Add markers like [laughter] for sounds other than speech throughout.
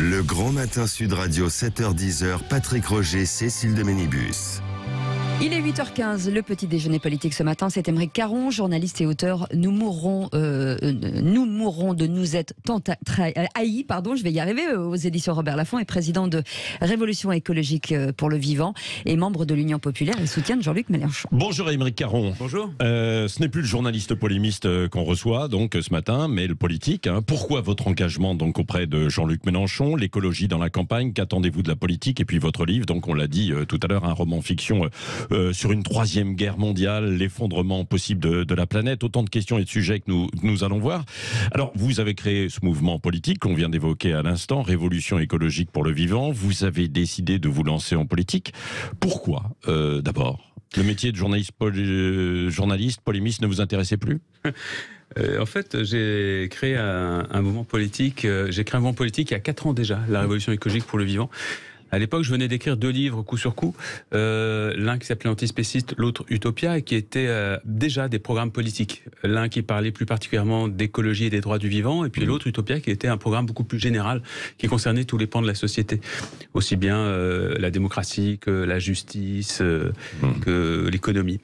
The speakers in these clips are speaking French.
Le Grand Matin Sud Radio, 7h-10h, Patrick Roger, Cécile de Ménibus. Il est 8h15, le petit déjeuner politique ce matin, c'est Émeric Caron, journaliste et auteur. Nous mourrons, euh, euh nous mourrons de nous être tant euh, haïs, pardon, je vais y arriver, euh, aux éditions Robert Laffont, et président de Révolution écologique pour le vivant et membre de l'Union populaire et soutien de Jean-Luc Mélenchon. Bonjour Émeric Caron. Bonjour. Euh, ce n'est plus le journaliste polémiste qu'on reçoit donc ce matin, mais le politique. Hein. Pourquoi votre engagement donc auprès de Jean-Luc Mélenchon, l'écologie dans la campagne, qu'attendez-vous de la politique et puis votre livre, donc on l'a dit tout à l'heure, un roman fiction euh, sur une troisième guerre mondiale, l'effondrement possible de, la planète, autant de questions et de sujets que nous, allons voir. Alors, vous avez créé ce mouvement politique qu'on vient d'évoquer à l'instant, Révolution écologique pour le vivant. Vous avez décidé de vous lancer en politique. Pourquoi, euh, d'abord le métier de journaliste, euh, journaliste polémiste ne vous intéressait plus [laughs] En fait, j'ai créé un, mouvement politique. j'ai créé un mouvement politique il y a quatre ans déjà, la Révolution écologique pour le vivant. À l'époque, je venais d'écrire deux livres coup sur coup, euh, l'un qui s'appelait Antispéciste, l'autre Utopia, et qui étaient euh, déjà des programmes politiques. L'un qui parlait plus particulièrement d'écologie et des droits du vivant, et puis mmh. l'autre Utopia qui était un programme beaucoup plus général qui concernait tous les pans de la société, aussi bien euh, la démocratie que la justice, mmh. que l'économie.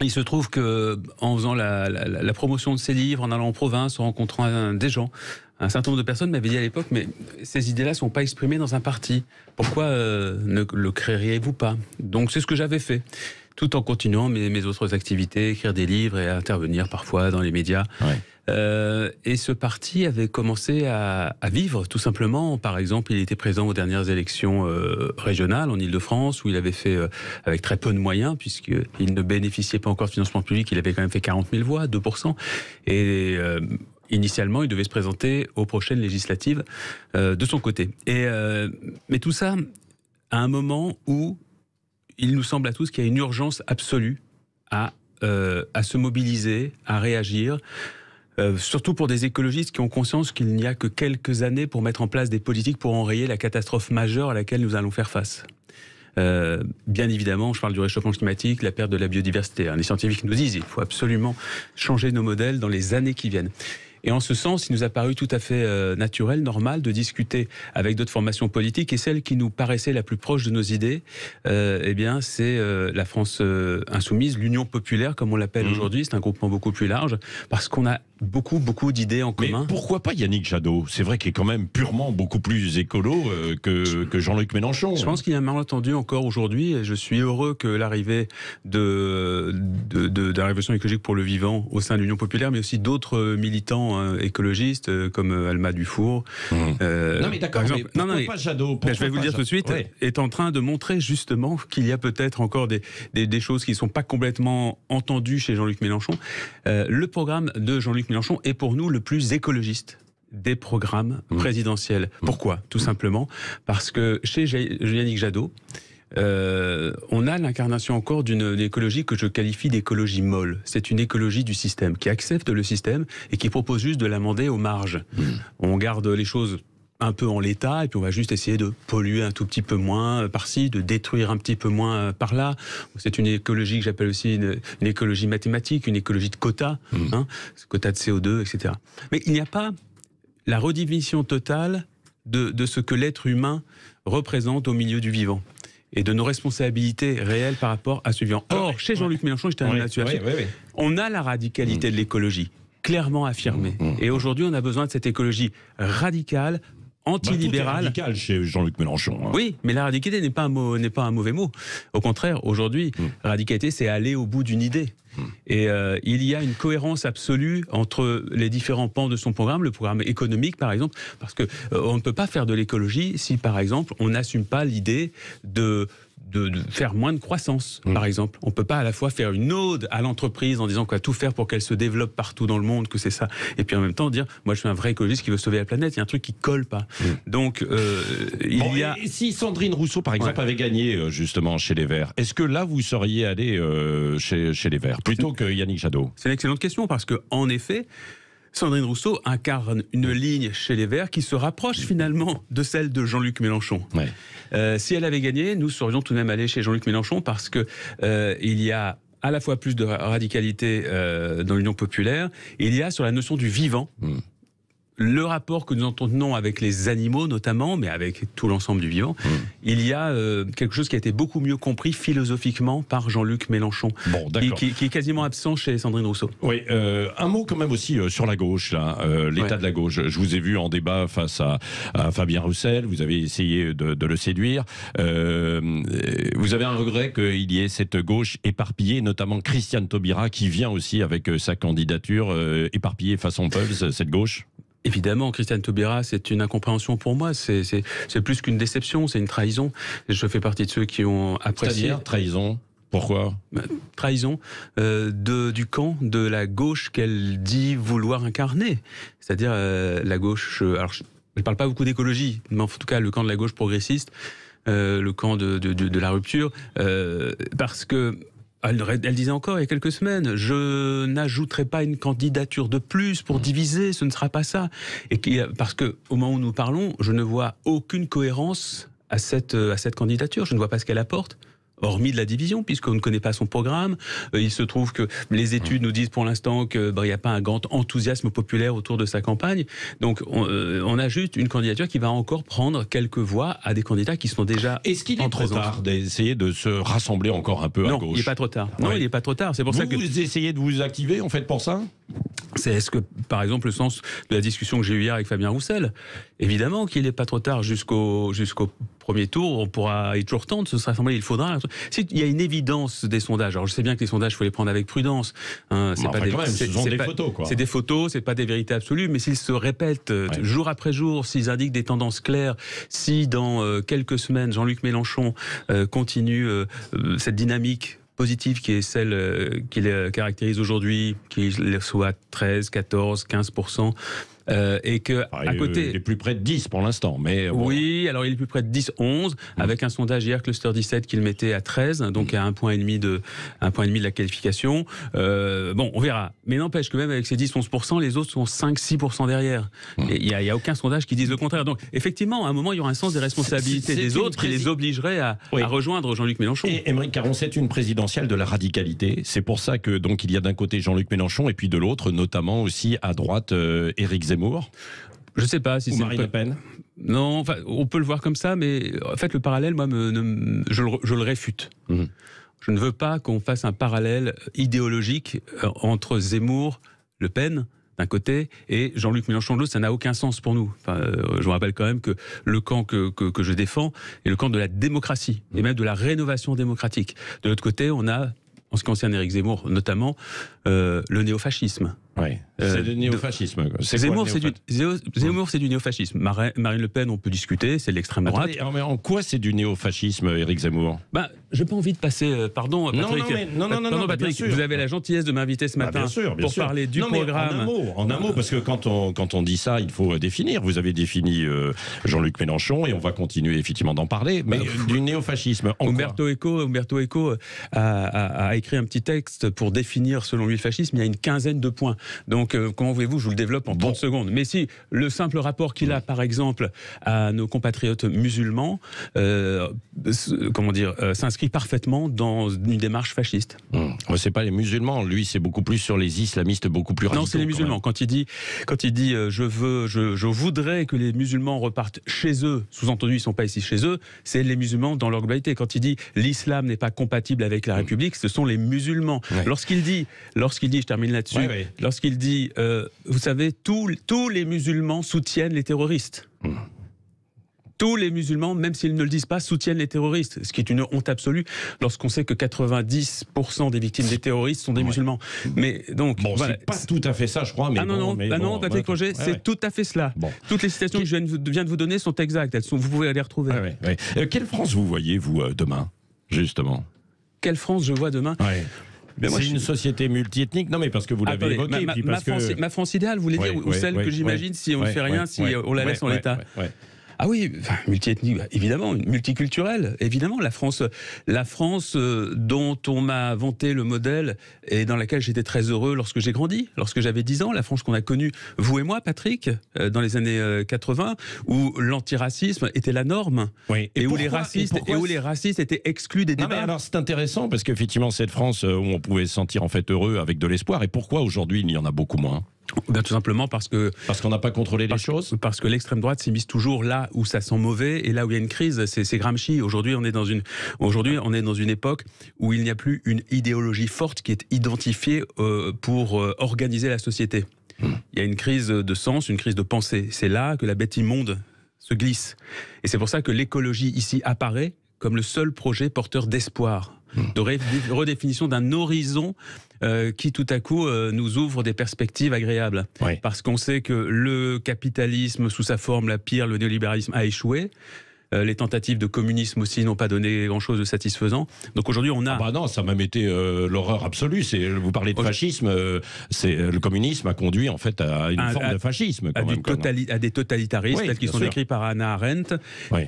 Il se trouve que en faisant la, promotion de ces livres, en allant en province, en rencontrant des gens, un certain nombre de personnes m'avaient dit à l'époque, mais ces idées-là ne sont pas exprimées dans un parti. Pourquoi euh, ne le créeriez-vous pas Donc c'est ce que j'avais fait, tout en continuant mes, autres activités, écrire des livres et intervenir parfois dans les médias. Euh, et ce parti avait commencé à, vivre, tout simplement. Par exemple, il était présent aux dernières élections euh, régionales en Ile-de-France, où il avait fait, euh, avec très peu de moyens, puisqu'il ne bénéficiait pas encore de financement public, il avait quand même fait 40 000 voix, 2%. Et initialement, il devait se présenter aux prochaines législatives de son côté. Et, mais tout ça à un moment où il nous semble à tous qu'il y a une urgence absolue à, à se mobiliser, à réagir. Euh, surtout pour des écologistes qui ont conscience qu'il n'y a que quelques années pour mettre en place des politiques pour enrayer la catastrophe majeure à laquelle nous allons faire face. Euh, bien évidemment, je parle du réchauffement climatique, la perte de la biodiversité. Hein. Les scientifiques nous disent qu'il faut absolument changer nos modèles dans les années qui viennent. Et en ce sens, il nous a paru tout à fait euh, naturel, normal, de discuter avec d'autres formations politiques. Et celle qui nous paraissait la plus proche de nos idées, euh, eh bien, c'est la France insoumise, l'Union populaire, comme on l'appelle mmh. aujourd'hui. C'est un groupement beaucoup plus large, parce qu'on a beaucoup, beaucoup d'idées en commun. Mais pourquoi pas Yannick Jadot C'est vrai qu'il est quand même purement beaucoup plus écolo euh, que, Jean-Luc Mélenchon. Je pense qu'il y a un malentendu encore aujourd'hui je suis heureux que l'arrivée de, de, la révolution écologique pour le vivant au sein de l'Union populaire, mais aussi d'autres euh, militants euh, écologistes comme Alma Dufour. Mmh. non mais d'accord, mais non, pas Jadot Je vais vous le dire tout de suite, est en train de montrer justement qu'il y a peut-être encore des, des choses qui ne sont pas complètement entendues chez Jean-Luc Mélenchon. le programme de Jean-Luc jean Mélenchon est pour nous le plus écologiste des programmes mmh. présidentiels. Mmh. Pourquoi Tout mmh. simplement parce que chez Yannick Jadot, euh, on a l'incarnation encore d'une écologie que je qualifie d'écologie molle. C'est une écologie du système qui accepte le système et qui propose juste de l'amender aux marges. On garde les choses un peu en l'état et puis on va juste essayer de polluer un tout petit peu moins euh, par-ci, de détruire un petit peu moins euh, par-là. C'est une écologie que j'appelle aussi une, écologie mathématique, une écologie de quotas, mmh. hein, quotas de CO2, etc. Mais il n'y a pas la redivision totale de, ce que l'être humain représente au milieu du vivant et de nos responsabilités réelles par rapport à ce vivant. Ah, Or, chez Jean-Luc Mélenchon, j'étais un on a la radicalité mmh. de l'écologie clairement affirmée. Mmh, et aujourd'hui, on a besoin de cette écologie radicale, bah, antilibéral. chez Jean-Luc Mélenchon. Hein. Oui, mais la radicalité n'est pas, pas, un mauvais mot. Au contraire, aujourd'hui, hmm. radicalité, c'est aller au bout d'une idée. Hmm. Et euh, il y a une cohérence absolue entre les différents pans de son programme, le programme économique par exemple, parce que euh, on ne peut pas faire de l'écologie si par exemple on n'assume pas l'idée de de, faire moins de croissance, mmh. par exemple. On ne peut pas à la fois faire une ode à l'entreprise en disant qu'on va tout faire pour qu'elle se développe partout dans le monde, que c'est ça, et puis en même temps dire moi je suis un vrai écologiste qui veut sauver la planète. Il y a un truc qui colle pas. Mmh. Donc euh, il y a. si Sandrine Rousseau, par exemple, avait gagné euh, justement chez les Verts, est-ce que là vous seriez allé euh, chez, chez les Verts plutôt que Yannick Jadot C'est une excellente question parce que en effet. Sandrine Rousseau incarne une ligne chez les Verts qui se rapproche finalement de celle de Jean-Luc Mélenchon. Euh, si elle avait gagné, nous serions tout de même allés chez Jean-Luc Mélenchon parce que euh, il y a à la fois plus de radicalité euh, dans l'Union populaire, il y a sur la notion du vivant. Hmm le rapport que nous entendons avec les animaux notamment, mais avec tout l'ensemble du vivant, hmm. il y a euh, quelque chose qui a été beaucoup mieux compris philosophiquement par Jean-Luc Mélenchon, qui, qui, est quasiment absent chez Sandrine Rousseau. Oui, euh, un mot quand même aussi euh, sur la gauche, là, l'état de la gauche. Je vous ai vu en débat face à, Fabien Roussel, vous avez essayé de, de le séduire. vous avez un regret qu'il y ait cette gauche éparpillée, notamment Christiane Taubira, qui vient aussi avec sa candidature éparpillée façon Pulse, cette gauche Évidemment, Christiane Taubira, c'est une incompréhension pour moi. C'est plus qu'une déception, c'est une trahison. Je fais partie de ceux qui ont apprécié. C'est-à-dire trahison pourquoi bah, Trahison euh, du camp de la gauche qu'elle dit vouloir incarner. C'est-à-dire euh, la gauche. Euh, alors, je ne parle pas beaucoup d'écologie, mais en tout cas, le camp de la gauche progressiste, le camp de, de la rupture, parce que elle, disait encore il y a quelques semaines, je n'ajouterai pas une candidature de plus pour mm. diviser, ce ne sera pas ça. Et parce que au moment où nous parlons, je ne vois aucune cohérence à cette, à cette candidature. Je ne vois pas ce qu'elle apporte hormis de la division, puisqu'on ne connaît pas son programme. Euh, il se trouve que les études nous disent pour l'instant qu'il bah, n'y a pas un grand enthousiasme populaire autour de sa campagne. Donc, euh, on, a juste une candidature qui va encore prendre quelques voix à des candidats qui sont déjà. Est-ce qu'il est trop tard d'essayer de se rassembler encore un peu à gauche Non, il n'est pas trop tard. Non, il pas trop tard. C'est pour ça que vous essayez de vous activer en fait pour ça c'est est-ce que, par exemple, le sens de la discussion que j'ai eu hier avec Fabien Roussel, évidemment qu'il n'est pas trop tard jusqu'au jusqu'au premier tour, on pourra, être toujours tenter, Ce sera il faudra. Il y a une évidence des sondages. Alors je sais bien que les sondages, il faut les prendre avec prudence. Hein, c'est pas des, photos, C'est des photos, c'est pas des vérités absolues, mais s'ils se répètent euh, jour après jour, s'ils indiquent des tendances claires, si dans euh, quelques semaines, Jean-Luc Mélenchon euh, continue cette dynamique positive qui est celle euh, qui les caractérise aujourd'hui, qui soit 13, 14, 15 euh, et que à côté. Il est plus près de 10 pour l'instant, mais. Euh, oui, alors il est plus près de 10, 11, mmh. avec un sondage hier Cluster 17 qu'il mettait à 13, donc mmh. à un point, de, un point et demi de la qualification. Euh, bon, on verra. Mais n'empêche que même avec ces 10-11%, les autres sont 5-6% derrière. Mmh. Il n'y a, aucun sondage qui dise le contraire. Donc effectivement, à un moment, il y aura un sens des responsabilités des autres qui les obligerait à, rejoindre Jean-Luc Mélenchon. Et Émeric Caron, c'est une présidentielle de la radicalité. C'est pour ça que donc il y a d'un côté Jean-Luc Mélenchon et puis de l'autre, notamment aussi à droite, Éric Zemmour je sais pas si c'est Marine Le Pen. Non, enfin, on peut le voir comme ça, mais en fait, le parallèle, moi, je, le, réfute. Mhm. Je ne veux pas qu'on fasse un parallèle idéologique euh, entre Zemmour, Le Pen, d'un côté, et Jean-Luc Mélenchon de l'autre, ça n'a aucun sens pour nous. Euh, je vous rappelle quand même que le camp que, je défends est le camp de la démocratie, mhm. et même de la rénovation démocratique. De l'autre côté, on a, en ce qui concerne Éric Zemmour notamment, euh, le néofascisme. Euh, c'est du néofascisme. Zemmour, c'est du, néofascisme. Marine Le Pen, on peut discuter, c'est l'extrême droite. mais en quoi c'est du néofascisme, Éric Zemmour bah, n'ai pas envie de passer. Euh, pardon, Patrick. Non, non, non, non, Patrick, vous avez la gentillesse de m'inviter ce bah, matin pour parler du programme. En un, mot, parce que quand on, quand on dit ça, il faut euh, définir. Vous avez défini Jean-Luc Mélenchon et on va continuer effectivement d'en parler, mais bah, du néofascisme. En Umberto, Eco, Umberto Eco a écrit un petit texte pour définir, selon lui, le fascisme. Il y a une quinzaine de points. Donc, euh, comment voulez-vous, je vous le développe en bon. secondes. Mais si, le simple rapport qu'il a, par exemple, à nos compatriotes musulmans, euh, comment dire, euh, s'inscrit parfaitement dans une démarche fasciste. Mmh. on C'est pas les musulmans, lui, c'est beaucoup plus sur les islamistes, beaucoup plus radicaux. Non, c'est les musulmans. Quand, il dit, quand il dit, je veux, je, voudrais que les musulmans repartent chez eux, sous-entendu, ils sont pas ici chez eux, c'est les musulmans dans leur globalité. Quand il dit, l'islam n'est pas compatible avec la mmh. République, ce sont les musulmans. Lorsqu'il dit, lorsqu'il dit, je termine là-dessus, parce qu'il dit, euh, vous savez, tous, tous les musulmans soutiennent les terroristes. Hmm. tous les musulmans, même s'ils ne le disent pas, soutiennent les terroristes, ce qui est une honte absolue lorsqu'on sait que 90% des victimes des terroristes sont des musulmans. Mais donc, bon, c'est pas tout à fait ça, je crois. Mais ah non, non, ah non c'est tout à fait cela. Toutes les citations que je viens de vous donner sont exactes. Elles sont, vous pouvez les retrouver. Euh, quelle France vous voyez, vous, euh, demain, justement Quelle France je vois demain c'est une société multiethnique. Non, mais parce que vous l'avez Attendez, évoqué. Ma, France, idéale, vous voulez dire, ou celle que j'imagine si on ne fait rien, si on la laisse en l'état ah oui, multiethnique, bah, évidemment, multiculturelle, évidemment. La France, la France euh, dont on m'a vanté le modèle et dans laquelle j'étais très heureux lorsque j'ai grandi, lorsque j'avais 10 ans, la France qu'on a connue, vous et moi, Patrick, euh, dans les années 80, euh, où l'antiracisme était la norme. Et, où les racistes, étaient exclus des débats. alors c'est intéressant parce qu'effectivement, cette France où on pouvait se sentir en fait heureux avec de l'espoir, et pourquoi aujourd'hui il y en a beaucoup moins ben tout simplement parce que parce qu'on n'a pas contrôlé les choses. Parce que l'extrême droite s'est mise toujours là où ça sent mauvais et là où il y a une crise. C'est Gramsci. Aujourd'hui, on est dans une aujourd'hui on est dans une époque où il n'y a plus une idéologie forte qui est identifiée euh, pour euh, organiser la société. Il y a une crise de sens, une crise de pensée. C'est là que la bête immonde se glisse. Et c'est pour ça que l'écologie ici apparaît comme le seul projet porteur d'espoir, hmm. de redéfinition d'un horizon euh, qui tout à coup euh, nous ouvre des perspectives agréables. Parce qu'on sait que le capitalisme, sous sa forme la pire, le néolibéralisme, a échoué. Euh, les tentatives de communisme aussi n'ont pas donné grand-chose de satisfaisant. Donc aujourd'hui, on a. Ah bah non, ça m'a été euh, l'horreur absolue. C'est vous parlez de fascisme. Euh, le communisme a conduit en fait à une forme de fascisme. à, des totalitarismes tels qu'ils sont décrits par Anna Arendt.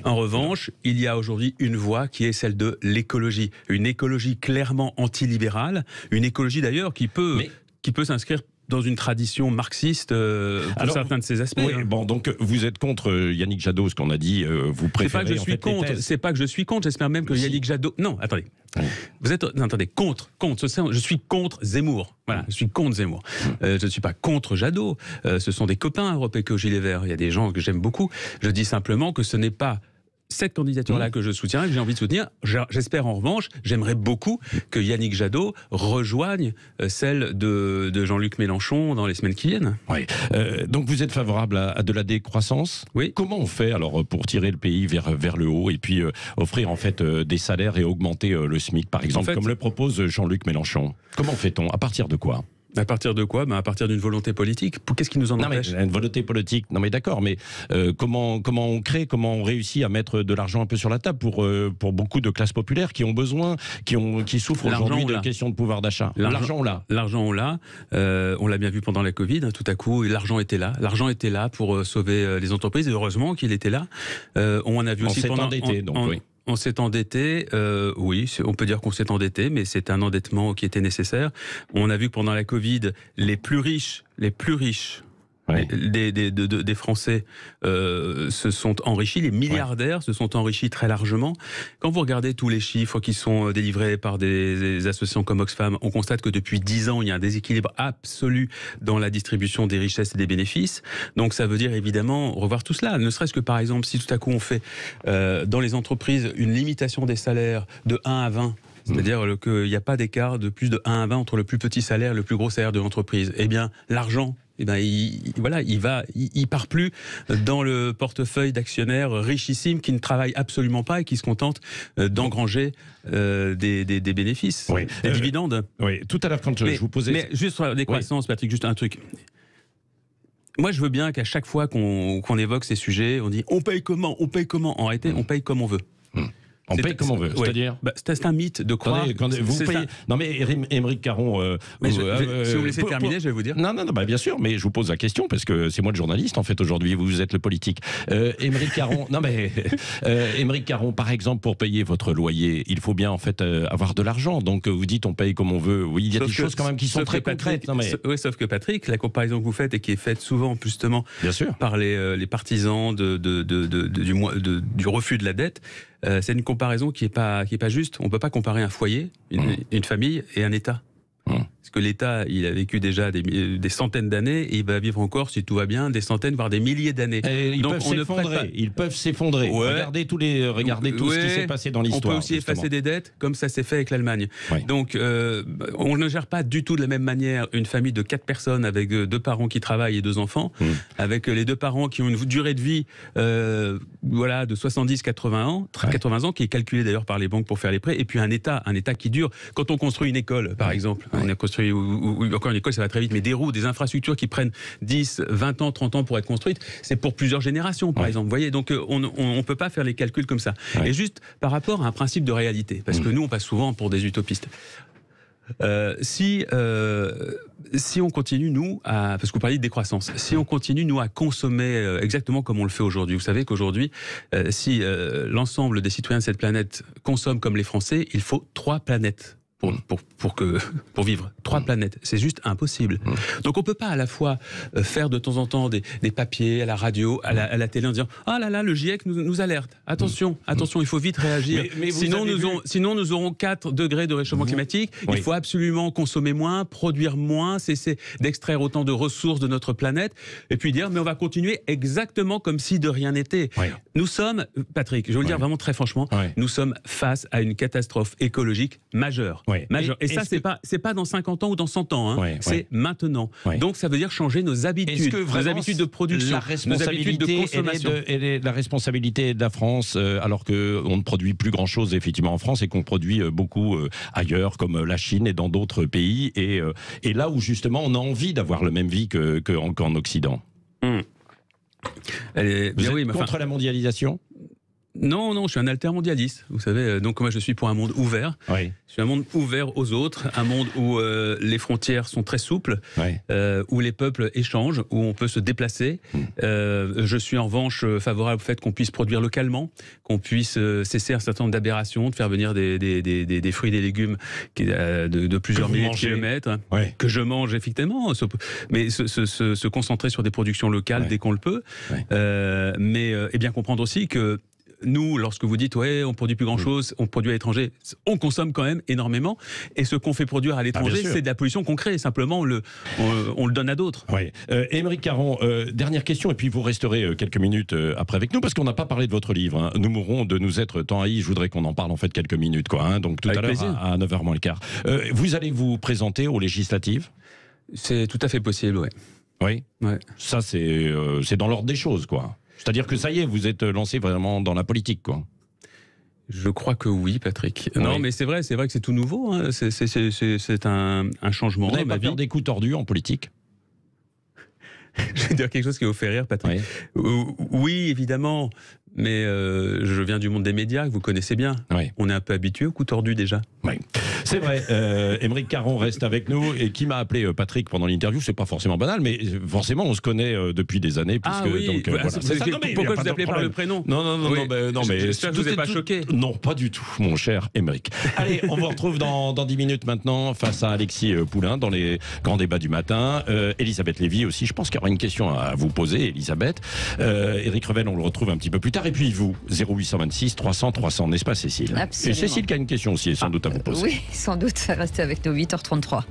En revanche, il y a aujourd'hui une voie qui est celle de l'écologie, une écologie clairement antilibérale, une écologie d'ailleurs qui peut qui peut s'inscrire dans une tradition marxiste euh, certains de ses aspects. Oui, hein. bon, donc vous êtes contre euh, Yannick Jadot, ce qu'on a dit, euh, vous préférez. C'est pas que je suis contre. C'est pas que je suis contre. J'espère même que Yannick Jadot. Non, attendez. Vous êtes attendez contre, contre. Je suis contre Zemmour. Voilà, je suis contre Zemmour. Hum. je ne suis pas contre Jadot. ce sont des copains Europe Écologie Les Verts. Il y a des gens que j'aime beaucoup. Je dis simplement que ce n'est pas cette candidature-là mmh. que je soutiens, que j'ai envie de soutenir. J'espère en revanche, j'aimerais beaucoup que Yannick Jadot rejoigne euh, celle de, Jean-Luc Mélenchon dans les semaines qui viennent. Oui. Euh, donc vous êtes favorable à, de la décroissance Oui. Comment on fait alors pour tirer le pays vers, vers le haut et puis euh, offrir en fait des salaires et augmenter le SMIC par exemple, comme le propose Jean-Luc Mélenchon Comment fait-on À partir de quoi à partir de quoi ben, À partir d'une volonté politique. Qu'est-ce qui nous en non empêche Une volonté politique, non mais d'accord, mais euh, comment, comment on crée, comment on réussit à mettre de l'argent un peu sur la table pour, euh, pour beaucoup de classes populaires qui ont besoin, qui, ont, qui souffrent aujourd'hui de questions de pouvoir d'achat L'argent, on l'a. L'argent, on l'a. Euh, on l'a bien vu pendant la Covid, hein, tout à coup, l'argent était là. L'argent était là pour sauver les entreprises, et heureusement qu'il était là. on en a vu aussi pendant... Endetté, donc, oui on s'est endetté, euh, oui, on peut dire qu'on s'est endetté, mais c'est un endettement qui était nécessaire. On a vu que pendant la Covid, les plus riches, les plus riches des, des, Français euh, se sont enrichis, les milliardaires se sont enrichis très largement. Quand vous regardez tous les chiffres qui sont euh, délivrés par des, associations comme Oxfam, on constate que depuis 10 ans, il y a un déséquilibre absolu dans la distribution des richesses et des bénéfices. Donc ça veut dire évidemment revoir tout cela. Ne serait-ce que par exemple, si tout à coup on fait euh, dans les entreprises une limitation des salaires de 1 à 20, c'est-à-dire qu'il n'y a pas d'écart de plus de 1 à 20 entre le plus petit salaire et le plus gros salaire de l'entreprise. Eh bien, l'argent eh ben, il, voilà, il va, il, part plus dans le portefeuille d'actionnaires richissimes qui ne travaillent absolument pas et qui se contentent euh, d'engranger euh, des, bénéfices, des euh, dividendes. Oui, tout à l'heure quand je, vous posais. Mais juste sur la décroissance, Patrick, juste un truc. Moi, je veux bien qu'à chaque fois qu'on évoque ces sujets, on dit on paye comment, on paye comment. En réalité, on paye comme on veut. On paye comme on veut, c'est-à-dire bah, C'est un mythe de croire. Attendez, vous payez... Non mais Émeric Caron. Euh, euh, si vous laissez terminer, je vais vous dire. Non, non, non, bah, bien sûr, mais je vous pose la question parce que c'est moi le journaliste en fait aujourd'hui, vous êtes le politique. Euh, Émeric Caron, [laughs] non mais Émeric Caron, par exemple, pour payer votre loyer, il faut bien en fait avoir de l'argent. Donc vous dites on paye comme on veut. Oui, il y a des choses quand même qui sont très concrètes. Oui, sauf que Patrick, la comparaison que vous faites et qui est faite souvent justement par les, partisans de, du, du refus de la dette, c'est une comparaison comparaison qui n'est pas, qui est pas juste. On ne peut pas comparer un foyer, une, mmh. famille et un État. Mmh que l'État, il a vécu déjà euh, des, centaines d'années et il va vivre encore, si tout va bien, des centaines, voire des milliers d'années. Ils, peuvent peuvent s'effondrer. Regardez, tous les, euh, regardez tout ce qui s'est passé dans l'histoire. On peut aussi effacer des dettes, comme ça s'est fait avec l'Allemagne. Donc, euh, on ne gère pas du tout de la même manière une famille de quatre personnes avec deux parents qui travaillent et deux enfants, hmm. avec les deux parents qui ont une durée de vie voilà, de 70-80 ans, 80 ans, qui est calculée d'ailleurs par les banques pour faire les prêts, et puis un État, un État qui dure. Quand on construit une école, par exemple, on a construit ou, encore une école, ça va très vite, mais des routes, des infrastructures qui prennent 10, 20 ans, 30 ans pour être construites, c'est pour plusieurs générations, par exemple. Vous voyez, donc euh, on ne peut pas faire les calculs comme ça. Et juste par rapport à un principe de réalité, parce que mm. nous, on passe souvent pour des utopistes. Euh, si, euh, si on continue, nous, à, parce que vous parliez de décroissance, si on continue, nous, à consommer exactement comme on le fait aujourd'hui, vous savez qu'aujourd'hui, si l'ensemble des citoyens de cette planète consomment comme les Français, il faut trois planètes pour, pour, pour, que, pour vivre. Trois mm. planètes, c'est juste impossible. Mm. Donc on peut pas à la fois euh, faire de temps en temps des, des papiers à la radio, à la, mm. à la télé en disant Ah oh là là, le GIEC nous, alerte. Attention, attention, il faut vite réagir. sinon, nous aurons, sinon nous aurons 4 degrés de réchauffement climatique. Il faut absolument consommer moins, produire moins, cesser d'extraire autant de ressources de notre planète. Et puis dire Mais on va continuer exactement comme si de rien n'était. Nous sommes, Patrick, je veux le dire vraiment très franchement, nous sommes face à une catastrophe écologique majeure. Et, ça, c'est n'est pas c'est pas dans 50 ans ou dans 100 ans. Hein. c'est maintenant. Donc ça veut dire changer nos habitudes, nos habitudes de production, responsabilité, nos habitudes de consommation. et est la responsabilité de la France, euh, alors que on ne produit plus grand chose effectivement en France et qu'on produit euh, beaucoup euh, ailleurs, comme la Chine et dans d'autres pays, et, là où justement on a envie d'avoir la même vie que qu'en Occident. Hmm. Eh contre la mondialisation non, non, je suis un altermondialiste. Vous savez, euh, donc moi je suis pour un monde ouvert. Je suis un monde ouvert aux autres, un monde où euh, les frontières sont très souples, euh, où les peuples échangent, où on peut se déplacer. Hmm. je suis en revanche favorable au fait qu'on puisse produire localement, qu'on puisse cesser un certain nombre d'aberrations, de faire venir des, fruits et des légumes de, de plusieurs milliers de kilomètres, que je mange effectivement, mais se, se concentrer sur des productions locales dès qu'on le peut. mais et bien comprendre aussi que nous, lorsque vous dites, ouais, on produit plus mm. grand-chose, on produit à l'étranger, on consomme quand même énormément. Et ce qu'on fait produire à ah, l'étranger, c'est de la pollution qu'on crée. Simplement, on le, donne à d'autres. Oui. Euh, Émeric Caron, euh, dernière question, et puis vous resterez euh, quelques minutes après avec nous, parce qu'on n'a pas parlé de votre livre. Hein. Nous mourrons de nous être tant haïs. Je voudrais qu'on en parle en fait quelques minutes, quoi. Hein. Donc tout à l'heure, à, 9h moins le quart. vous allez vous présenter aux législatives C'est tout à fait possible, ouais. oui. Oui. Ça, c'est dans l'ordre des choses, quoi. C'est-à-dire que ça y est, vous êtes lancé vraiment dans la politique, quoi. Je crois que oui, Patrick. Non, mais c'est vrai, c'est vrai que c'est tout nouveau. Hein. C'est un, changement. Vous n'avez pas des coups tordus en politique [laughs] je vais dire quelque chose qui vous fait rire, Patrick. oui évidemment, mais euh, je viens du monde des médias, que vous connaissez bien. On est un peu habitué au coup tordu déjà. C'est vrai. Euh, Émeric Caron reste avec nous et qui m'a appelé euh, Patrick pendant l'interview, c'est pas forcément banal, mais forcément on se connaît depuis des années. Puisque, non, pourquoi je vous par le prénom Non, non, non, mais je, vous ai pas choqué. Non, pas du tout, mon cher Émeric. [laughs] Allez, on vous retrouve dans, dans 10 minutes maintenant face à Alexis Poulain dans les grands débats du matin. Elisabeth Lévy aussi, je pense qu'il y aura une question à vous poser, Elisabeth. Éric Revel, on le retrouve un petit peu plus tard. Et puis vous, 0826 300 300, n'est-ce pas Cécile Absolument. Et Cécile qui a une question aussi, sans ah, doute à vous poser. Oui, sans doute, rester avec nous, 8h33.